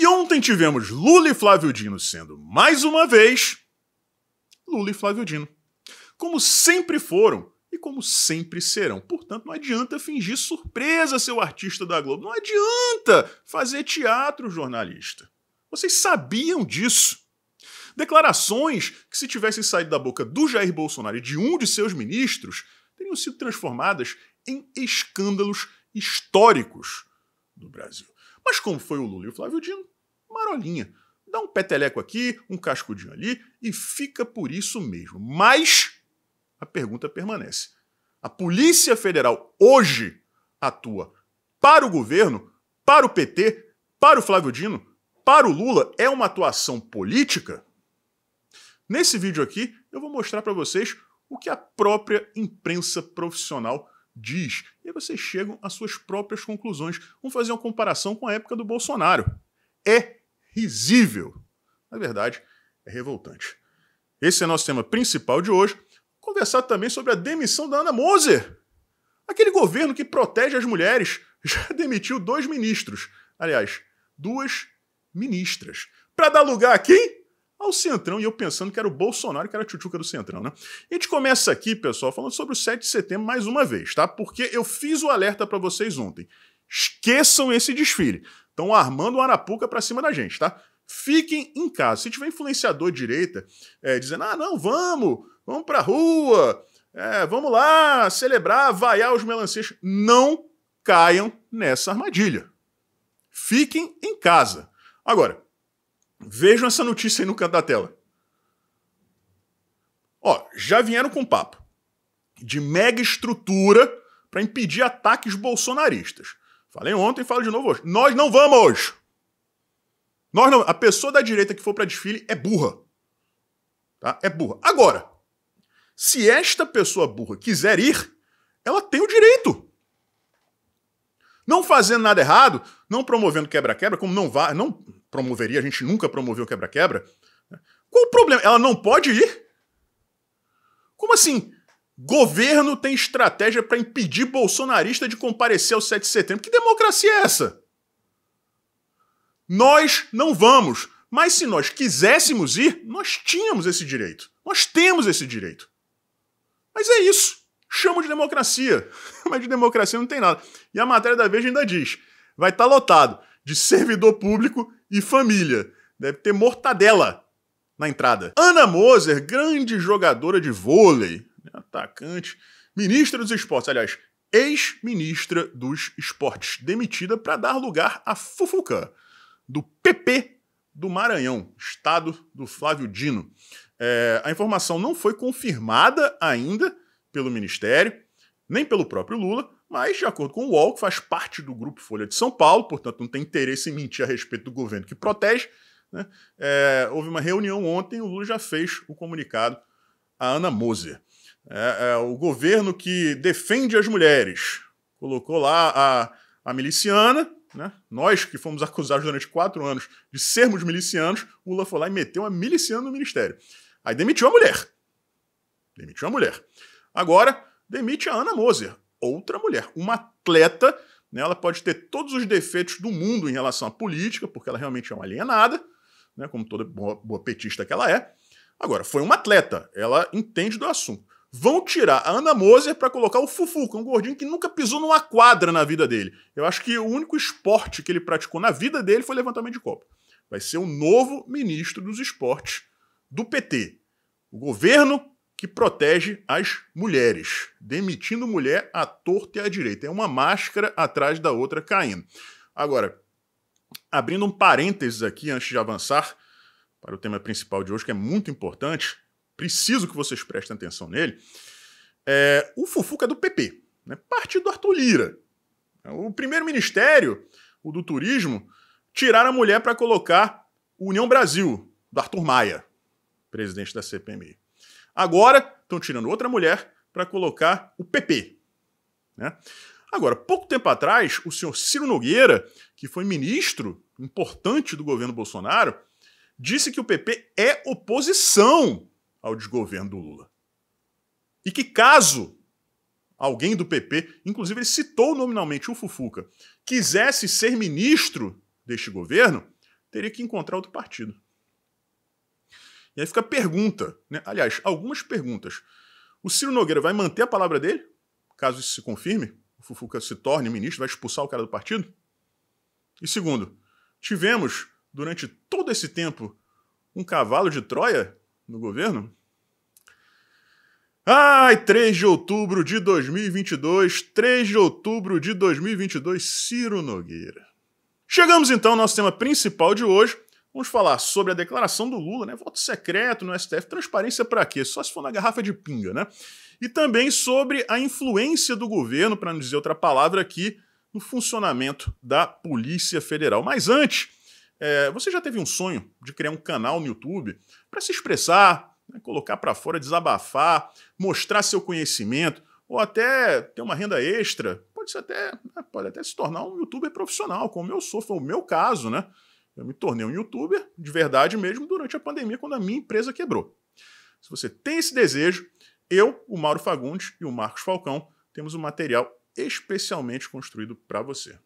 E ontem tivemos Lula e Flávio Dino sendo, mais uma vez, Lula e Flávio Dino. Como sempre foram e como sempre serão. Portanto, não adianta fingir surpresa seu artista da Globo. Não adianta fazer teatro jornalista. Vocês sabiam disso. Declarações que, se tivessem saído da boca do Jair Bolsonaro e de um de seus ministros, teriam sido transformadas em escândalos históricos do Brasil. Mas como foi o Lula e o Flávio Dino, marolinha. Dá um peteleco aqui, um cascudinho ali e fica por isso mesmo. Mas a pergunta permanece. A Polícia Federal hoje atua para o governo, para o PT, para o Flávio Dino, para o Lula, é uma atuação política? Nesse vídeo aqui, eu vou mostrar para vocês o que a própria imprensa profissional diz. E aí vocês chegam às suas próprias conclusões. Vamos fazer uma comparação com a época do Bolsonaro. É risível. Na verdade, é revoltante. Esse é nosso tema principal de hoje. Conversar também sobre a demissão da Ana Moser. Aquele governo que protege as mulheres já demitiu dois ministros. Aliás, duas ministras. Para dar lugar a quem? ao Centrão, e eu pensando que era o Bolsonaro, que era a tchutchuca do Centrão, né? A gente começa aqui, pessoal, falando sobre o 7 de setembro mais uma vez, tá? Porque eu fiz o alerta para vocês ontem. Esqueçam esse desfile. Estão armando o Arapuca para cima da gente, tá? Fiquem em casa. Se tiver influenciador direita é, dizendo, ah, não, vamos, vamos pra rua, é, vamos lá celebrar, vaiar os melancias, não caiam nessa armadilha. Fiquem em casa. Agora, Vejam essa notícia aí no canto da tela. Ó, já vieram com papo de mega estrutura para impedir ataques bolsonaristas. Falei ontem e falo de novo hoje. Nós não vamos! Nós não, a pessoa da direita que for para desfile é burra. Tá? É burra. Agora, se esta pessoa burra quiser ir, ela tem o direito. Não fazendo nada errado, não promovendo quebra-quebra, como não vai, não, promoveria, a gente nunca promoveu quebra-quebra. Né? Qual o problema? Ela não pode ir? Como assim? Governo tem estratégia para impedir bolsonarista de comparecer ao 7 de setembro. Que democracia é essa? Nós não vamos. Mas se nós quiséssemos ir, nós tínhamos esse direito. Nós temos esse direito. Mas é isso. Chamo de democracia. Mas de democracia não tem nada. E a matéria da Veja ainda diz: vai estar tá lotado de servidor público e família. Deve ter mortadela na entrada. Ana Moser, grande jogadora de vôlei, né, atacante, ministra dos esportes, aliás, ex-ministra dos esportes, demitida para dar lugar a Fufuca, do PP do Maranhão, estado do Flávio Dino. É, a informação não foi confirmada ainda pelo Ministério, nem pelo próprio Lula, mas, de acordo com o UOL, que faz parte do Grupo Folha de São Paulo, portanto não tem interesse em mentir a respeito do governo que protege, né? é, houve uma reunião ontem, o Lula já fez o comunicado à Ana Moser. É, é, o governo que defende as mulheres colocou lá a, a miliciana, né? nós que fomos acusados durante quatro anos de sermos milicianos, o Lula foi lá e meteu uma miliciana no ministério. Aí demitiu a mulher. Demitiu a mulher. Agora, demite a Ana Moser outra mulher, uma atleta. Né? Ela pode ter todos os defeitos do mundo em relação à política, porque ela realmente é uma alienada, né? como toda boa, boa petista que ela é. Agora, foi uma atleta, ela entende do assunto. Vão tirar a Ana Moser para colocar o Fufu, que é um gordinho que nunca pisou numa quadra na vida dele. Eu acho que o único esporte que ele praticou na vida dele foi levantamento de copo. Vai ser o novo ministro dos esportes do PT. O governo que protege as mulheres, demitindo mulher à torta e à direita. É uma máscara atrás da outra caindo. Agora, abrindo um parênteses aqui antes de avançar para o tema principal de hoje, que é muito importante, preciso que vocês prestem atenção nele. É, o Fufuca é do PP, né? partido Arthur Lira. O primeiro ministério, o do turismo, tiraram a mulher para colocar União Brasil, do Arthur Maia, presidente da CPMI. Agora estão tirando outra mulher para colocar o PP. Né? Agora, pouco tempo atrás, o senhor Ciro Nogueira, que foi ministro importante do governo Bolsonaro, disse que o PP é oposição ao desgoverno do Lula. E que caso alguém do PP, inclusive ele citou nominalmente o Fufuca, quisesse ser ministro deste governo, teria que encontrar outro partido. E aí fica a pergunta, né? aliás, algumas perguntas. O Ciro Nogueira vai manter a palavra dele, caso isso se confirme? O Fufuca se torne ministro, vai expulsar o cara do partido? E segundo, tivemos, durante todo esse tempo, um cavalo de Troia no governo? Ai, 3 de outubro de 2022, 3 de outubro de 2022, Ciro Nogueira. Chegamos então ao nosso tema principal de hoje, Vamos falar sobre a declaração do Lula, né? Voto secreto no STF, transparência para quê? Só se for na garrafa de pinga, né? E também sobre a influência do governo, para não dizer outra palavra aqui, no funcionamento da Polícia Federal. Mas antes, é, você já teve um sonho de criar um canal no YouTube para se expressar, né? colocar para fora, desabafar, mostrar seu conhecimento ou até ter uma renda extra? Pode até, né? pode até se tornar um youtuber profissional, como eu sou, foi o meu caso, né? Eu me tornei um youtuber de verdade mesmo durante a pandemia, quando a minha empresa quebrou. Se você tem esse desejo, eu, o Mauro Fagundes e o Marcos Falcão temos um material especialmente construído para você.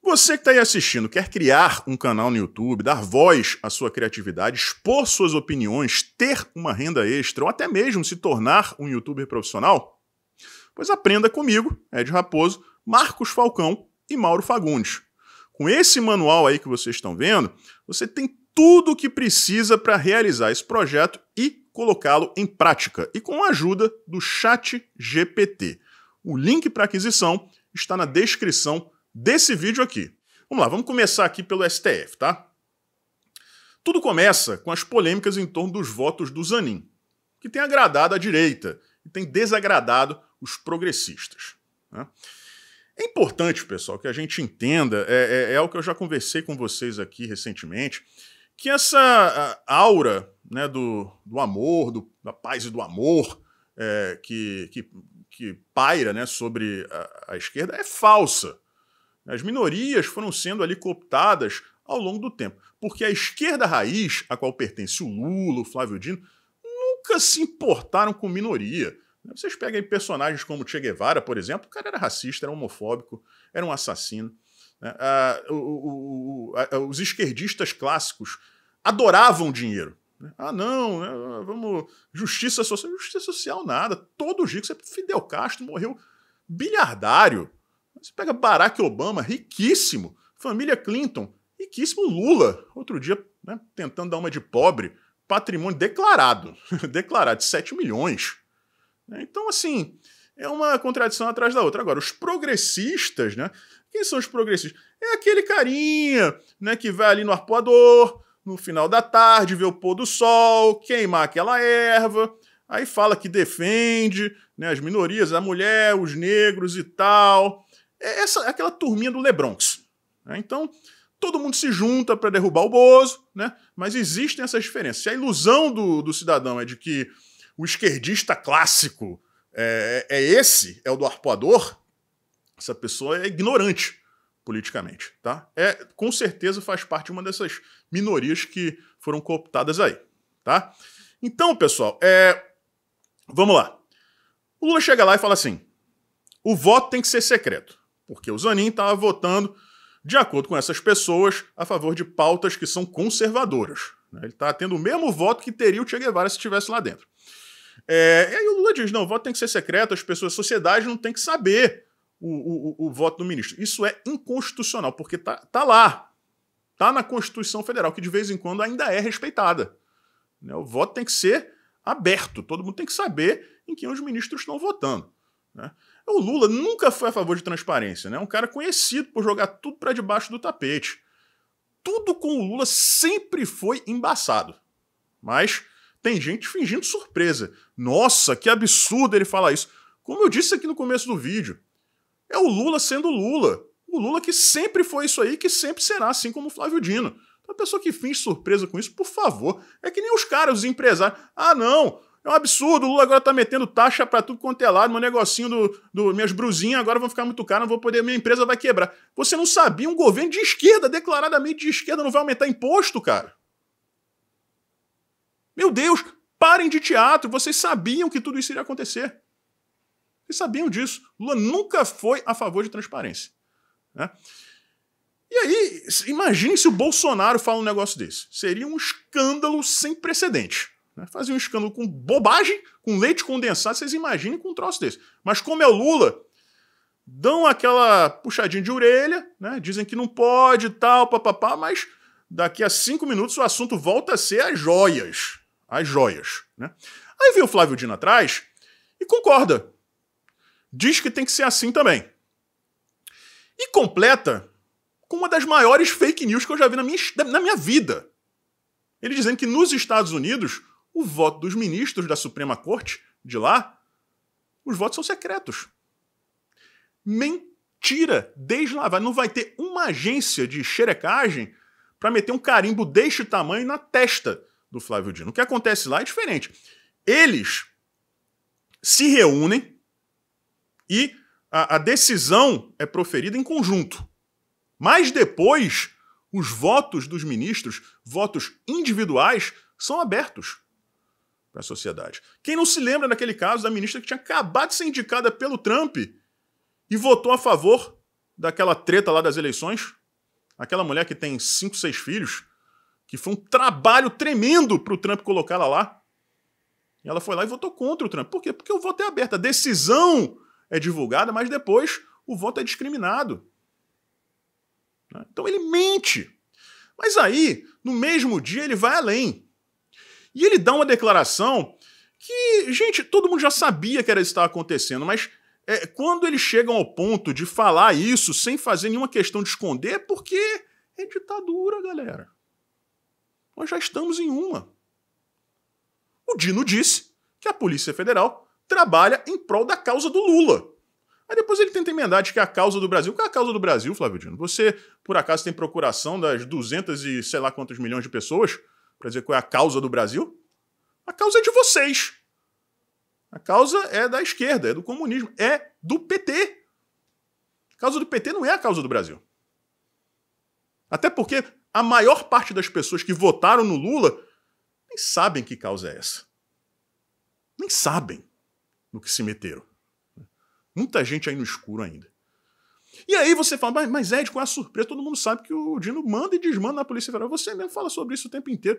Você que está aí assistindo quer criar um canal no YouTube, dar voz à sua criatividade, expor suas opiniões, ter uma renda extra ou até mesmo se tornar um youtuber profissional? Pois aprenda comigo, Ed Raposo, Marcos Falcão e Mauro Fagundes. Com esse manual aí que vocês estão vendo, você tem tudo o que precisa para realizar esse projeto e colocá-lo em prática, e com a ajuda do Chat GPT. O link para aquisição está na descrição desse vídeo aqui. Vamos lá, vamos começar aqui pelo STF, tá? Tudo começa com as polêmicas em torno dos votos do Zanin, que tem agradado a direita e tem desagradado os progressistas. Né? É importante, pessoal, que a gente entenda, é, é, é o que eu já conversei com vocês aqui recentemente, que essa aura né, do, do amor, do, da paz e do amor é, que, que, que, paira né, sobre a, a esquerda é falsa. As minorias foram sendo ali cooptadas ao longo do tempo, porque a esquerda raiz, a qual pertence o Lula, o Flávio Dino, nunca se importaram com minoria. Vocês pegam aí personagens como Che Guevara, por exemplo, o cara era racista, era homofóbico, era um assassino. Né? Ah, o, o, a, os esquerdistas clássicos adoravam dinheiro. Né? Ah, não, né? vamos. Justiça social. Justiça social, nada. Todo rico. Você, Fidel Castro morreu bilhardário. Você pega Barack Obama, riquíssimo. Família Clinton, riquíssimo. Lula, outro dia, né, tentando dar uma de pobre. Patrimônio declarado. declarado, de 7 milhões. Né? Então, assim, é uma contradição atrás da outra. Agora, os progressistas, né? Quem são os progressistas? É aquele carinha, né, que vai ali no arpoador, no final da tarde, ver o pôr do sol, queimar aquela erva, aí fala que defende, né, as minorias, a mulher, os negros e tal. É essa é aquela turminha do Lebronx. Né? Então, todo mundo se junta para derrubar o Bozo, né? Mas existem essas diferenças. Se a ilusão do, do cidadão é de que o esquerdista clássico é, é, é esse, é o do arpoador, essa pessoa é ignorante politicamente, tá? É, com certeza faz parte de uma dessas minorias que foram cooptadas aí, tá? Então, pessoal, é, vamos lá. O Lula chega lá e fala assim: o voto tem que ser secreto, porque o Zanin estava tá votando de acordo com essas pessoas a favor de pautas que são conservadoras. Né? Ele está tendo o mesmo voto que teria o Che Guevara se estivesse lá dentro. É, e aí o Lula diz: não, o voto tem que ser secreto, as pessoas, a sociedade não tem que saber o, o, o voto do ministro. Isso é inconstitucional, porque tá, tá lá. Tá na Constituição Federal, que de vez em quando ainda é respeitada. Né? O voto tem que ser aberto, todo mundo tem que saber em quem os ministros estão votando. Né? O Lula nunca foi a favor de transparência, né? É um cara conhecido por jogar tudo para debaixo do tapete. Tudo com o Lula sempre foi embaçado. Mas tem gente fingindo surpresa. Nossa, que absurdo ele falar isso. Como eu disse aqui no começo do vídeo, é o Lula sendo Lula. O Lula que sempre foi isso aí, que sempre será, assim como o Flávio Dino. Então, a pessoa que finge surpresa com isso, por favor, é que nem os caras, os empresários. Ah, não, é um absurdo, o Lula agora tá metendo taxa para tudo quanto é lado, meu negocinho do, do minhas brusinhas agora vão ficar muito caro, não vou poder, minha empresa vai quebrar. Você não sabia, um governo de esquerda, declaradamente de esquerda, não vai aumentar imposto, cara? Meu Deus, parem de teatro, vocês sabiam que tudo isso iria acontecer. Vocês sabiam disso. Lula nunca foi a favor de transparência. Né? E aí, imagine se o Bolsonaro fala um negócio desse. Seria um escândalo sem precedente. Né? Fazer um escândalo com bobagem, com leite condensado, vocês imaginem com um troço desse. Mas como é o Lula, dão aquela puxadinha de orelha, né? dizem que não pode tal, papapá, mas daqui a cinco minutos o assunto volta a ser as joias as joias. Né? Aí vem o Flávio Dino atrás e concorda. Diz que tem que ser assim também. E completa com uma das maiores fake news que eu já vi na minha, na minha vida. Ele dizendo que nos Estados Unidos, o voto dos ministros da Suprema Corte de lá, os votos são secretos. Mentira deslavada. Não vai ter uma agência de xerecagem para meter um carimbo deste tamanho na testa do Flávio Dino. O que acontece lá é diferente. Eles se reúnem e a, a decisão é proferida em conjunto. Mas depois, os votos dos ministros, votos individuais, são abertos para a sociedade. Quem não se lembra daquele caso da ministra que tinha acabado de ser indicada pelo Trump e votou a favor daquela treta lá das eleições? Aquela mulher que tem cinco, seis filhos, que foi um trabalho tremendo para o Trump colocar ela lá. E ela foi lá e votou contra o Trump. Por quê? Porque o voto é aberto. A decisão é divulgada, mas depois o voto é discriminado. Né? Então ele mente. Mas aí, no mesmo dia, ele vai além. E ele dá uma declaração que, gente, todo mundo já sabia que era isso que estava acontecendo, mas é, quando eles chegam ao ponto de falar isso sem fazer nenhuma questão de esconder, é porque é ditadura, galera. Nós já estamos em uma. O Dino disse que a Polícia Federal trabalha em prol da causa do Lula. Aí depois ele tenta emendar de que é a causa do Brasil. Qual é a causa do Brasil, Flávio Dino? Você, por acaso, tem procuração das 200 e sei lá quantos milhões de pessoas para dizer qual é a causa do Brasil? A causa é de vocês. A causa é da esquerda, é do comunismo, é do PT. A causa do PT não é a causa do Brasil. Até porque a maior parte das pessoas que votaram no Lula nem sabem que causa é essa. Nem sabem no que se meteram. Muita gente aí no escuro ainda. E aí você fala, mas, mas Ed, qual é a surpresa? Todo mundo sabe que o Dino manda e desmanda na Polícia Federal. Você mesmo fala sobre isso o tempo inteiro.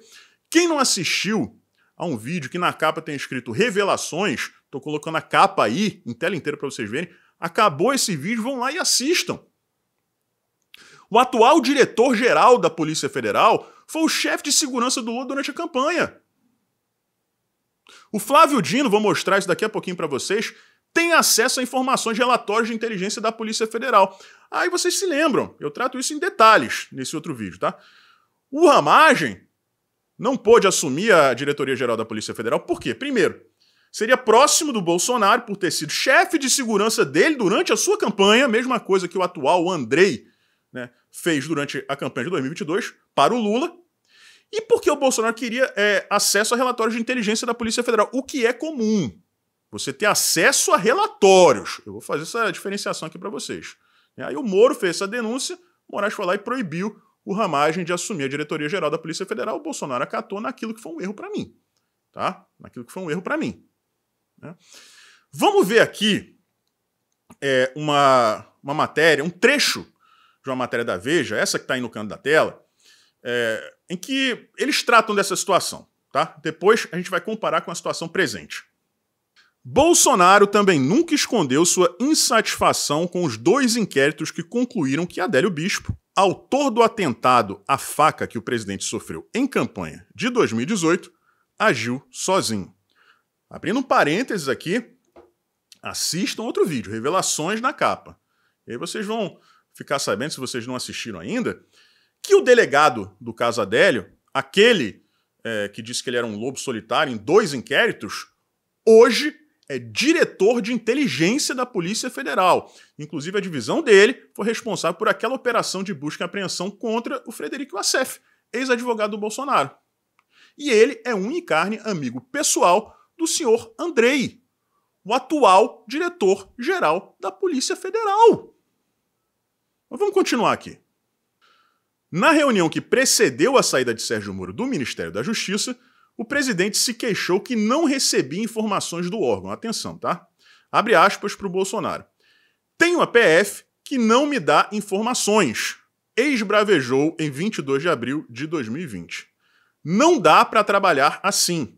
Quem não assistiu a um vídeo que na capa tem escrito revelações, estou colocando a capa aí em tela inteira para vocês verem, acabou esse vídeo, vão lá e assistam. O atual diretor-geral da Polícia Federal foi o chefe de segurança do Lula durante a campanha. O Flávio Dino, vou mostrar isso daqui a pouquinho para vocês, tem acesso a informações de relatórios de inteligência da Polícia Federal. Aí vocês se lembram, eu trato isso em detalhes nesse outro vídeo, tá? O Ramagem não pôde assumir a diretoria-geral da Polícia Federal, por quê? Primeiro, seria próximo do Bolsonaro por ter sido chefe de segurança dele durante a sua campanha, mesma coisa que o atual Andrei, né, fez durante a campanha de 2022 para o Lula, e porque o Bolsonaro queria é, acesso a relatórios de inteligência da Polícia Federal, o que é comum. Você ter acesso a relatórios. Eu vou fazer essa diferenciação aqui para vocês. Aí o Moro fez essa denúncia, Moraes foi lá e proibiu o Ramagem de assumir a diretoria geral da Polícia Federal. O Bolsonaro acatou naquilo que foi um erro para mim. Tá? Naquilo que foi um erro para mim. Né? Vamos ver aqui é, uma, uma matéria, um trecho de uma matéria da Veja, essa que está aí no canto da tela, é, em que eles tratam dessa situação. Tá? Depois a gente vai comparar com a situação presente. Bolsonaro também nunca escondeu sua insatisfação com os dois inquéritos que concluíram que Adélio Bispo, autor do atentado à faca que o presidente sofreu em campanha de 2018, agiu sozinho. Abrindo um parênteses aqui, assistam outro vídeo, Revelações na Capa. E aí vocês vão ficar sabendo, se vocês não assistiram ainda, que o delegado do caso Adélio, aquele é, que disse que ele era um lobo solitário em dois inquéritos, hoje é diretor de inteligência da Polícia Federal. Inclusive, a divisão dele foi responsável por aquela operação de busca e apreensão contra o Frederico Assef, ex-advogado do Bolsonaro. E ele é um encarne amigo pessoal do senhor Andrei, o atual diretor-geral da Polícia Federal. Mas vamos continuar aqui. Na reunião que precedeu a saída de Sérgio Moro do Ministério da Justiça, o presidente se queixou que não recebia informações do órgão. Atenção, tá? Abre aspas para o Bolsonaro. Tem uma PF que não me dá informações. Ex-bravejou em 22 de abril de 2020. Não dá para trabalhar assim.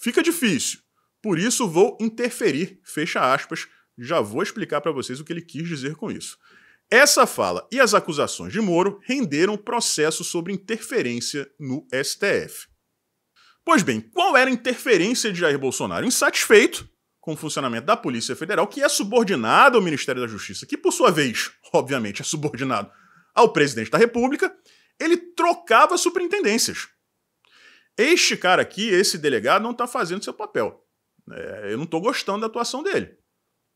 Fica difícil. Por isso vou interferir, fecha aspas. Já vou explicar para vocês o que ele quis dizer com isso. Essa fala e as acusações de Moro renderam processo sobre interferência no STF. Pois bem, qual era a interferência de Jair Bolsonaro? Insatisfeito com o funcionamento da Polícia Federal, que é subordinado ao Ministério da Justiça, que por sua vez, obviamente, é subordinado ao presidente da República, ele trocava superintendências. Este cara aqui, esse delegado, não está fazendo seu papel. É, eu não estou gostando da atuação dele.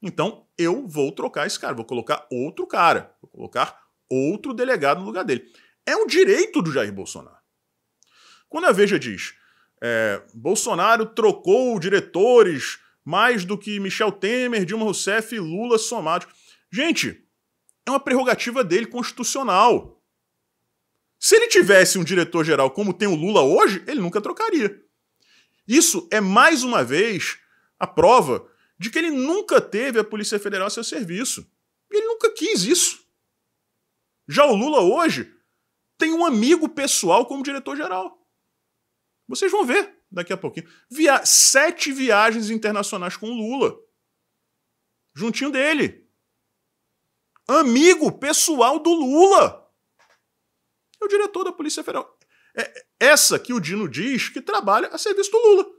Então eu vou trocar esse cara, vou colocar outro cara, vou colocar outro delegado no lugar dele. É um direito do Jair Bolsonaro. Quando a Veja diz é, Bolsonaro trocou diretores mais do que Michel Temer, Dilma Rousseff e Lula somados. Gente, é uma prerrogativa dele constitucional. Se ele tivesse um diretor-geral como tem o Lula hoje, ele nunca trocaria. Isso é mais uma vez a prova de que ele nunca teve a Polícia Federal a seu serviço. E ele nunca quis isso. Já o Lula hoje tem um amigo pessoal como diretor-geral. Vocês vão ver daqui a pouquinho. Via sete viagens internacionais com o Lula. Juntinho dele. Amigo pessoal do Lula. É o diretor da Polícia Federal. É, é essa que o Dino diz que trabalha a serviço do Lula.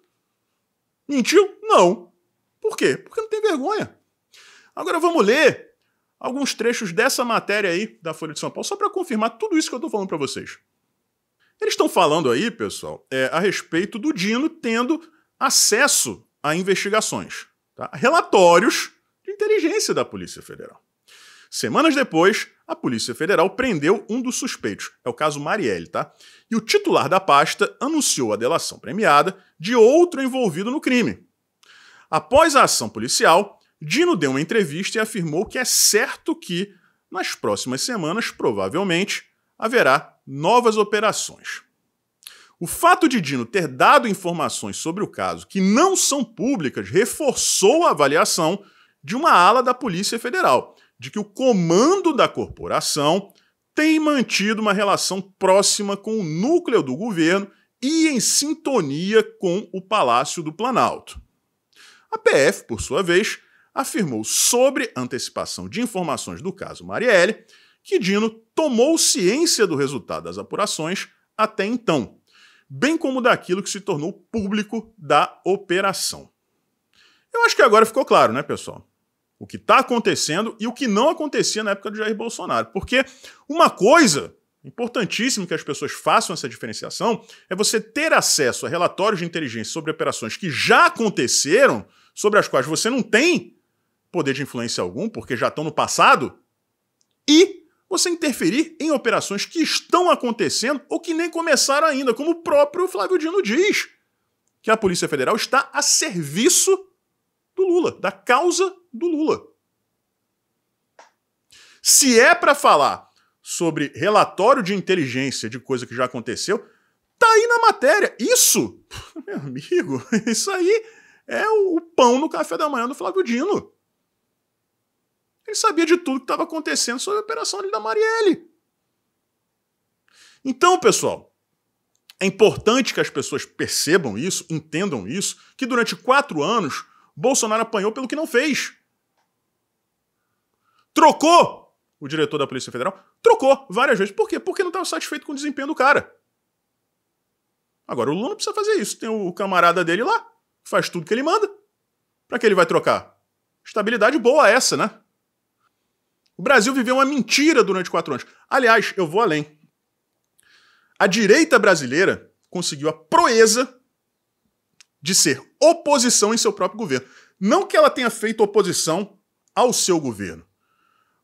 Mentiu? Não. Por quê? Porque não tem vergonha. Agora vamos ler alguns trechos dessa matéria aí da Folha de São Paulo, só para confirmar tudo isso que eu estou falando para vocês. Eles estão falando aí, pessoal, é, a respeito do Dino tendo acesso a investigações, tá? relatórios de inteligência da Polícia Federal. Semanas depois, a Polícia Federal prendeu um dos suspeitos, é o caso Marielle, tá? E o titular da pasta anunciou a delação premiada de outro envolvido no crime, Após a ação policial, Dino deu uma entrevista e afirmou que é certo que, nas próximas semanas, provavelmente, haverá novas operações. O fato de Dino ter dado informações sobre o caso que não são públicas reforçou a avaliação de uma ala da Polícia Federal, de que o comando da corporação tem mantido uma relação próxima com o núcleo do governo e em sintonia com o Palácio do Planalto. A PF, por sua vez, afirmou sobre antecipação de informações do caso Marielle que Dino tomou ciência do resultado das apurações até então, bem como daquilo que se tornou público da operação. Eu acho que agora ficou claro, né, pessoal? O que está acontecendo e o que não acontecia na época do Jair Bolsonaro. Porque uma coisa importantíssima que as pessoas façam essa diferenciação é você ter acesso a relatórios de inteligência sobre operações que já aconteceram sobre as quais você não tem poder de influência algum, porque já estão no passado, e você interferir em operações que estão acontecendo ou que nem começaram ainda, como o próprio Flávio Dino diz, que a Polícia Federal está a serviço do Lula, da causa do Lula. Se é para falar sobre relatório de inteligência de coisa que já aconteceu, tá aí na matéria. Isso, meu amigo, isso aí é o, o pão no café da manhã do Flávio Dino. Ele sabia de tudo que estava acontecendo sobre a operação ali da Marielle. Então, pessoal, é importante que as pessoas percebam isso, entendam isso, que durante quatro anos Bolsonaro apanhou pelo que não fez. Trocou o diretor da Polícia Federal, trocou várias vezes. Por quê? Porque não estava satisfeito com o desempenho do cara. Agora, o Lula não precisa fazer isso. Tem o camarada dele lá, faz tudo que ele manda. Para que ele vai trocar? Estabilidade boa essa, né? O Brasil viveu uma mentira durante quatro anos. Aliás, eu vou além. A direita brasileira conseguiu a proeza de ser oposição em seu próprio governo. Não que ela tenha feito oposição ao seu governo,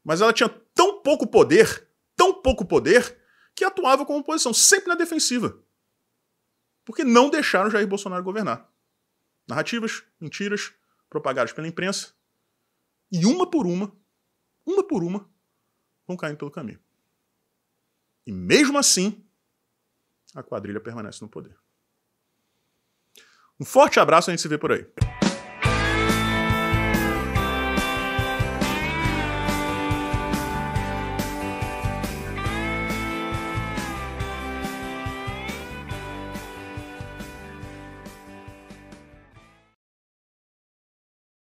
mas ela tinha tão pouco poder, tão pouco poder, que atuava como oposição, sempre na defensiva. Porque não deixaram Jair Bolsonaro governar. Narrativas, mentiras, propagadas pela imprensa, e uma por uma, uma por uma, vão caindo pelo caminho. E mesmo assim, a quadrilha permanece no poder. Um forte abraço, a gente se vê por aí.